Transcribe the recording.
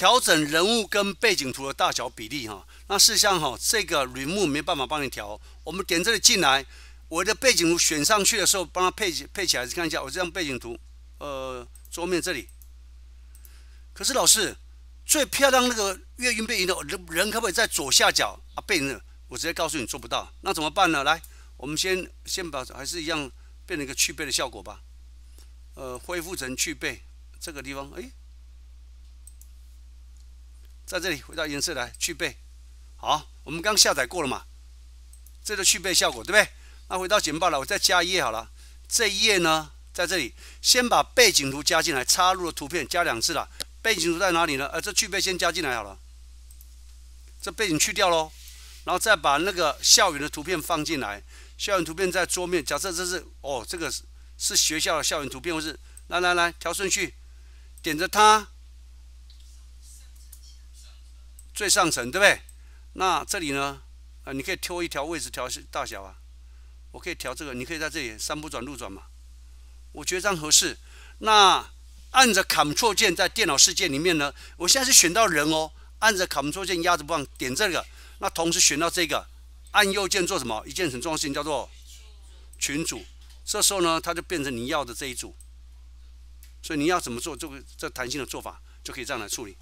调整人物跟背景图的大小比例哈，那事上哈，这个软木没办法帮你调。我们点这里进来，我的背景图选上去的时候，帮它配配起来看一下。我这张背景图，呃，桌面这里。可是老师，最漂亮那个月晕背影的人人可不可以在左下角啊？背影，我直接告诉你做不到。那怎么办呢？来，我们先先把还是一样变成一个去背的效果吧。呃，恢复成去背这个地方，哎。在这里回到颜色来去背，好，我们刚下载过了嘛？这个去背效果对不对？那回到简报了，我再加一页好了。这一页呢，在这里先把背景图加进来，插入的图片加两次了。背景图在哪里呢？呃，这去背先加进来好了。这背景去掉喽，然后再把那个校园的图片放进来。校园图片在桌面，假设这是哦，这个是学校的校园图片，或是来来来调顺序，点着它。最上层对不对？那这里呢？啊，你可以挑一条位置，调大小啊。我可以调这个，你可以在这里三不转路转嘛。我觉得这样合适。那按着 Ctrl 键在电脑世界里面呢，我现在是选到人哦。按着 Ctrl 键压着不放，点这个，那同时选到这个，按右键做什么？一件很重要的事情叫做群组。这时候呢，它就变成你要的这一组。所以你要怎么做这个这弹性的做法，就可以这样来处理。